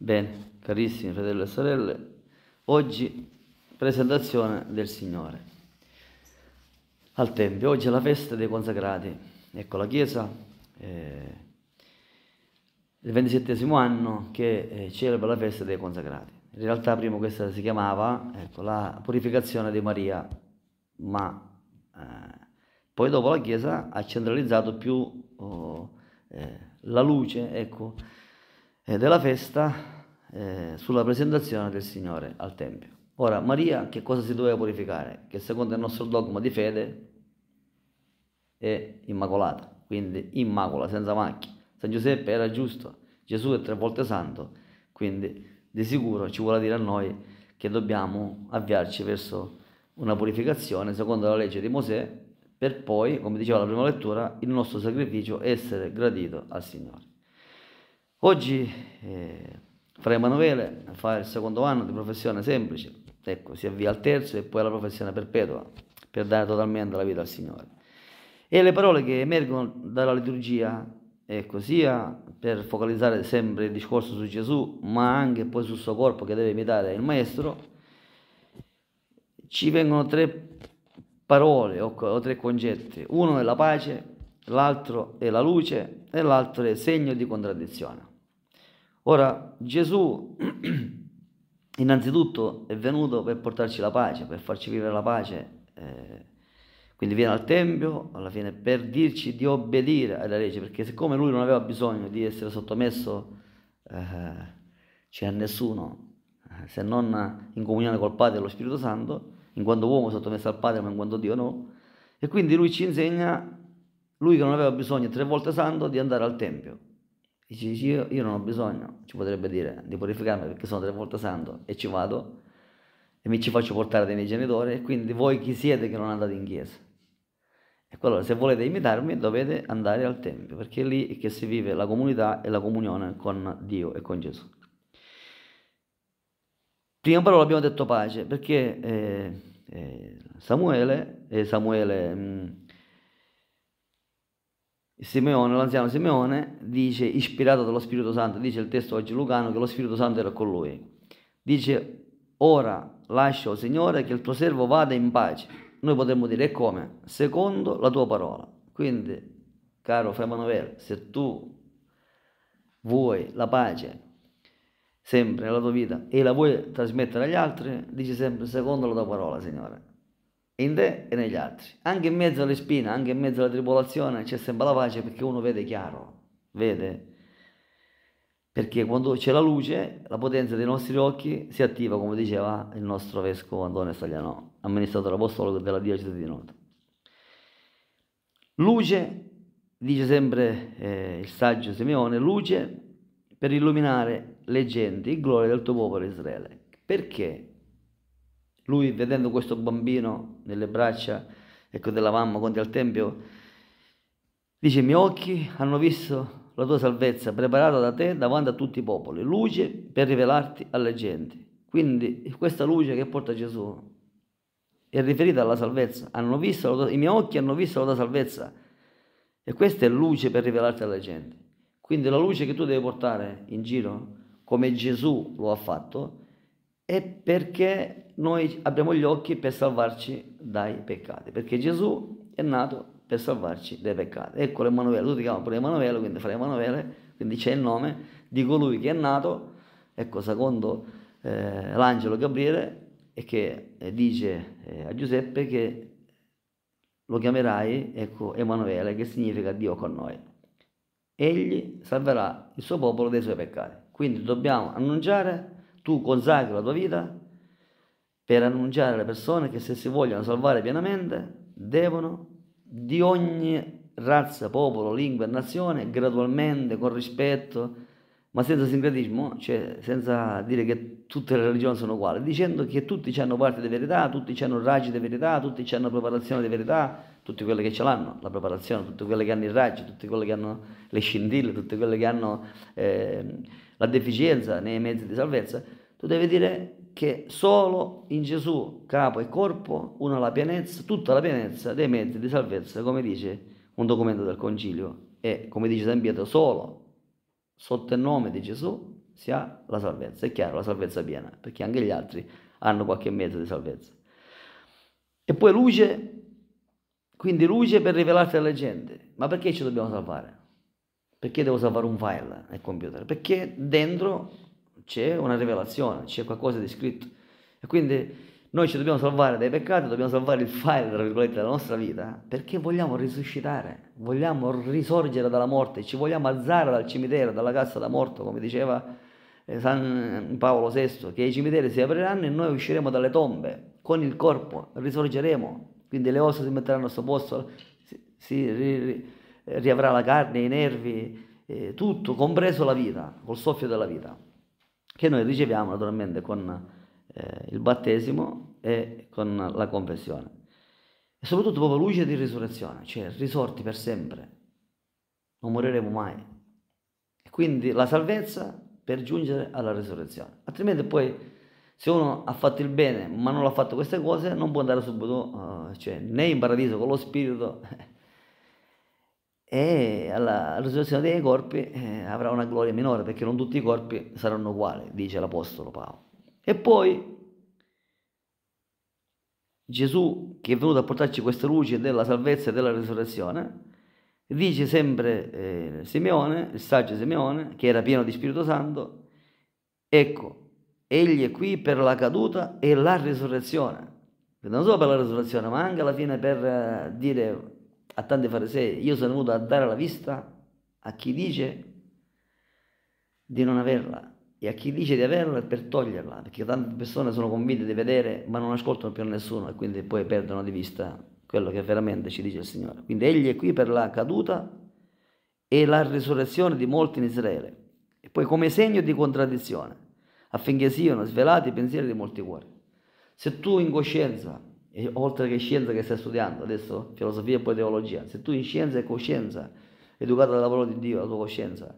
Bene, carissimi fratelli e sorelle, oggi presentazione del Signore. Al Tempio, oggi è la festa dei consacrati. Ecco la Chiesa, eh, il ventisettesimo anno che eh, celebra la festa dei consacrati. In realtà prima questa si chiamava ecco, la purificazione di Maria, ma eh, poi dopo la Chiesa ha centralizzato più oh, eh, la luce, ecco, eh, della festa eh, sulla presentazione del Signore al Tempio. Ora, Maria che cosa si doveva purificare? Che secondo il nostro dogma di fede è immacolata, quindi immacola, senza macchie. San Giuseppe era giusto, Gesù è tre volte santo, quindi di sicuro ci vuole dire a noi che dobbiamo avviarci verso una purificazione secondo la legge di Mosè per poi, come diceva la prima lettura, il nostro sacrificio essere gradito al Signore. Oggi eh, Fra Emanuele fa il secondo anno di professione semplice, ecco, si avvia al terzo e poi alla professione perpetua per dare totalmente la vita al Signore. E le parole che emergono dalla liturgia, ecco, sia per focalizzare sempre il discorso su Gesù, ma anche poi sul suo corpo che deve imitare il Maestro, ci vengono tre parole o, o tre concetti. Uno è la pace, l'altro è la luce e l'altro è segno di contraddizione. Ora Gesù innanzitutto è venuto per portarci la pace, per farci vivere la pace. Eh, quindi viene al Tempio, alla fine, per dirci di obbedire alla legge, perché siccome lui non aveva bisogno di essere sottomesso eh, cioè a nessuno, eh, se non in comunione col Padre e lo Spirito Santo, in quanto uomo sottomesso al Padre, ma in quanto Dio no, e quindi lui ci insegna, lui che non aveva bisogno tre volte santo, di andare al Tempio Dici, io, io non ho bisogno, ci potrebbe dire, di purificarmi perché sono tre volte santo e ci vado e mi ci faccio portare dai miei genitori e quindi voi chi siete che non andate in chiesa? E allora, se volete imitarmi dovete andare al Tempio, perché è lì che si vive la comunità e la comunione con Dio e con Gesù. Prima parola abbiamo detto pace, perché eh, eh, Samuele, eh, Samuele mh, mm, Simeone, l'anziano Simeone, dice, ispirato dallo Spirito Santo, dice il testo oggi Lucano, che lo Spirito Santo era con lui. Dice, ora lascia, Signore, che il tuo servo vada in pace. Noi potremmo dire, e come? Secondo la tua parola. Quindi, caro Femanover, se tu vuoi la pace sempre nella tua vita e la vuoi trasmettere agli altri, dici sempre secondo la tua parola, Signore in te e negli altri. Anche in mezzo alle spine, anche in mezzo alla tribolazione c'è sempre la pace perché uno vede chiaro, vede. Perché quando c'è la luce, la potenza dei nostri occhi si attiva, come diceva il nostro vescovo Antonio Stagliano, amministratore apostolico della diocesi di Noto. Luce, dice sempre eh, il saggio Simeone, luce per illuminare le genti, in gloria del tuo popolo Israele. Perché lui vedendo questo bambino nelle braccia ecco, della mamma contro il Tempio, dice i miei occhi hanno visto la tua salvezza preparata da te davanti a tutti i popoli, luce per rivelarti alle genti. Quindi questa luce che porta Gesù è riferita alla salvezza, tua, i miei occhi hanno visto la tua salvezza e questa è luce per rivelarti alla gente. Quindi la luce che tu devi portare in giro, come Gesù lo ha fatto, è perché noi abbiamo gli occhi per salvarci dai peccati, perché Gesù è nato per salvarci dai peccati. Ecco l'Emanuele, lui si chiama pure Emanuele, quindi fra Emanuele, quindi c'è il nome di colui che è nato, ecco secondo eh, l'angelo Gabriele, e che eh, dice eh, a Giuseppe che lo chiamerai, ecco, Emanuele, che significa Dio con noi. Egli salverà il suo popolo dai suoi peccati. Quindi dobbiamo annunciare tu consacri la tua vita per annunciare alle persone che se si vogliono salvare pienamente devono di ogni razza, popolo, lingua e nazione gradualmente, con rispetto, ma senza sincretismo, cioè senza dire che tutte le religioni sono uguali, dicendo che tutti hanno parte di verità, tutti hanno raggi di verità, tutti hanno preparazione di verità, tutti quelli che ce l'hanno, la preparazione, tutti quelli che hanno i raggi, tutti quelli che hanno le scintille, tutti quelli che hanno eh, la deficienza nei mezzi di salvezza, tu devi dire che solo in Gesù, capo e corpo, una la pienezza, tutta la pienezza dei mezzi di salvezza, come dice un documento del Concilio, e come dice San Pietro, solo sotto il nome di Gesù si ha la salvezza, è chiaro, la salvezza piena, perché anche gli altri hanno qualche mezzo di salvezza. E poi luce, quindi luce per rivelarti alla gente, ma perché ci dobbiamo salvare? Perché devo salvare un file nel computer? Perché dentro c'è una rivelazione, c'è qualcosa di scritto. E quindi noi ci dobbiamo salvare dai peccati, dobbiamo salvare il file, tra virgolette, della nostra vita, perché vogliamo risuscitare, vogliamo risorgere dalla morte, ci vogliamo alzare dal cimitero, dalla cassa da morto, come diceva eh, San Paolo VI, che i cimiteri si apriranno e noi usciremo dalle tombe con il corpo, risorgeremo, quindi le ossa si metteranno al suo posto, si, si ri, ri, riavrà la carne, i nervi, eh, tutto, compreso la vita, col soffio della vita che noi riceviamo naturalmente con eh, il battesimo e con la confessione. E soprattutto proprio luce di risurrezione, cioè risorti per sempre, non moriremo mai. E quindi la salvezza per giungere alla risurrezione. Altrimenti poi se uno ha fatto il bene ma non l'ha fatto queste cose non può andare subito uh, cioè, né in paradiso con lo spirito e alla, risurrezione dei corpi eh, avrà una gloria minore perché non tutti i corpi saranno uguali, dice l'Apostolo Paolo. E poi Gesù, che è venuto a portarci questa luce della salvezza e della risurrezione, dice sempre eh, Simeone, il saggio Simeone, che era pieno di Spirito Santo, ecco, egli è qui per la caduta e la risurrezione. Non solo per la risurrezione, ma anche alla fine per eh, dire a tanti farisei, io sono venuto a dare la vista a chi dice di non averla e a chi dice di averla per toglierla, perché tante persone sono convinte di vedere ma non ascoltano più nessuno e quindi poi perdono di vista quello che veramente ci dice il Signore. Quindi egli è qui per la caduta e la risurrezione di molti in Israele, e poi come segno di contraddizione, affinché siano svelati i pensieri di molti cuori. Se tu in coscienza e oltre che scienza che stai studiando adesso, filosofia e poi teologia, se tu in scienza e coscienza, educata dalla parola di Dio, la tua coscienza,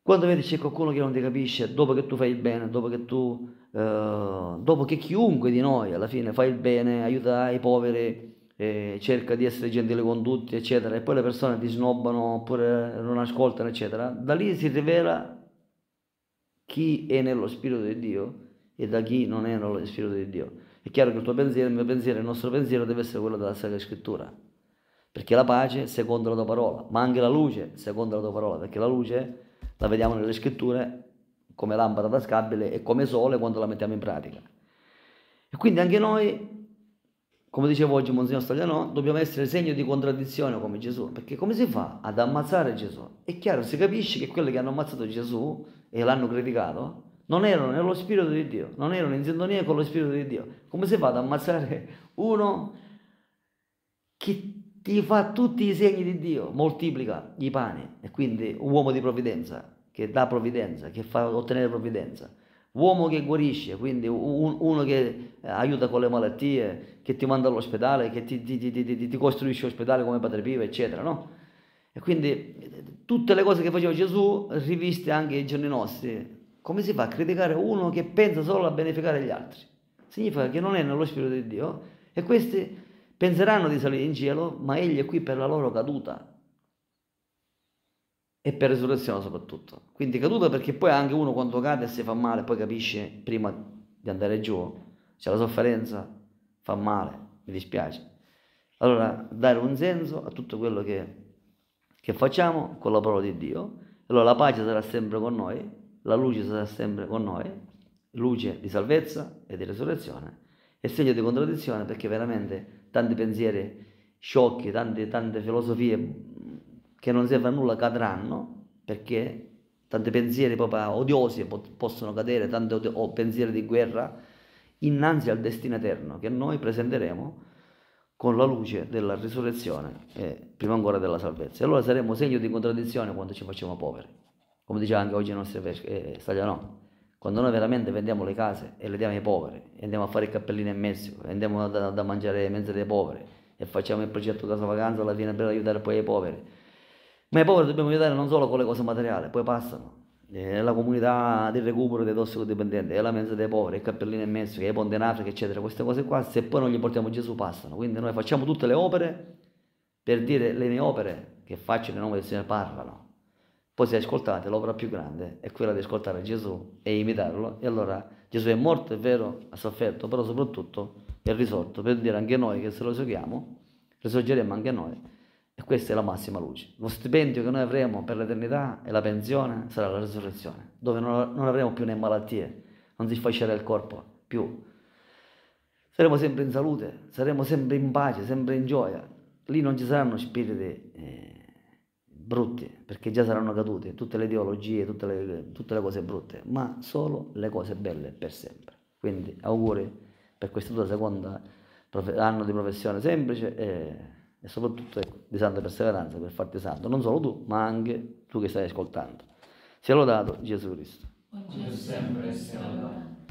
quando vedi c'è qualcuno che non ti capisce, dopo che tu fai il bene, dopo che tu, eh, dopo che chiunque di noi alla fine fa il bene, aiuta i poveri, eh, cerca di essere gentile con tutti, eccetera, e poi le persone ti snobbano oppure non ascoltano, eccetera, da lì si rivela chi è nello Spirito di Dio e da chi non è nello Spirito di Dio. È chiaro che il tuo pensiero, il mio pensiero, il nostro pensiero deve essere quello della Sacra Scrittura. Perché la pace secondo la tua parola, ma anche la luce secondo la tua parola, perché la luce la vediamo nelle scritture come lampada da scabile e come sole quando la mettiamo in pratica. E quindi anche noi, come dicevo oggi Monsignor Staglianò, dobbiamo essere segno di contraddizione come Gesù, perché come si fa ad ammazzare Gesù? È chiaro, si capisce che quelli che hanno ammazzato Gesù e l'hanno criticato, non erano nello Spirito di Dio, non erano in sintonia con lo Spirito di Dio. Come si fa ad ammazzare uno che ti fa tutti i segni di Dio, moltiplica i pani, e quindi un uomo di provvidenza, che dà provvidenza, che fa ottenere provvidenza. Uomo che guarisce, quindi uno che eh, aiuta con le malattie, che ti manda all'ospedale, che ti, ti, ti, ti costruisce l'ospedale come Padre Pio, eccetera, no? E quindi eh, tutte le cose che faceva Gesù, riviste anche ai giorni nostri, come si fa a criticare uno che pensa solo a beneficare gli altri? Significa che non è nello Spirito di Dio e questi penseranno di salire in cielo, ma egli è qui per la loro caduta e per risurrezione soprattutto. Quindi caduta perché poi anche uno quando cade si fa male, poi capisce prima di andare giù, c'è la sofferenza, fa male, mi dispiace. Allora dare un senso a tutto quello che, che facciamo con la parola di Dio, allora la pace sarà sempre con noi la luce sarà sempre con noi, luce di salvezza e di resurrezione, e segno di contraddizione perché veramente tanti pensieri sciocchi, tante, tante filosofie che non servono a nulla cadranno perché tanti pensieri proprio odiosi possono cadere, tanti od- pensieri di guerra innanzi al destino eterno che noi presenteremo con la luce della risurrezione e prima ancora della salvezza. E allora saremo segno di contraddizione quando ci facciamo poveri come diceva anche oggi il nostro eh, Stagliano, quando noi veramente vendiamo le case e le diamo ai poveri, andiamo a fare il cappellino in Messico, andiamo da, da mangiare in mezzo dei poveri e facciamo il progetto casa vacanza alla fine per aiutare poi i poveri. Ma i poveri dobbiamo aiutare non solo con le cose materiali, poi passano. È la comunità del recupero dei tossicodipendenti, è la mezza dei poveri, il cappellino in Messico, i ponti in Africa, eccetera, queste cose qua, se poi non gli portiamo Gesù passano. Quindi noi facciamo tutte le opere per dire le mie opere che faccio nel nome del Signore parlano poi se ascoltate l'opera più grande è quella di ascoltare Gesù e imitarlo e allora Gesù è morto, è vero, ha sofferto, però soprattutto è risorto per dire anche noi che se lo seguiamo risorgeremo anche noi e questa è la massima luce. Lo stipendio che noi avremo per l'eternità e la pensione sarà la risurrezione, dove non, avremo più né malattie, non si sfascerà il corpo più. Saremo sempre in salute, saremo sempre in pace, sempre in gioia. Lì non ci saranno spiriti... Eh, brutti, perché già saranno cadute tutte le ideologie, tutte le, tutte le cose brutte, ma solo le cose belle per sempre. Quindi auguri per questa tua seconda anno di professione semplice e, e soprattutto ecco, di santa perseveranza per farti santo, non solo tu, ma anche tu che stai ascoltando. Sia lodato Gesù Cristo. Oggi e sempre sia lodato.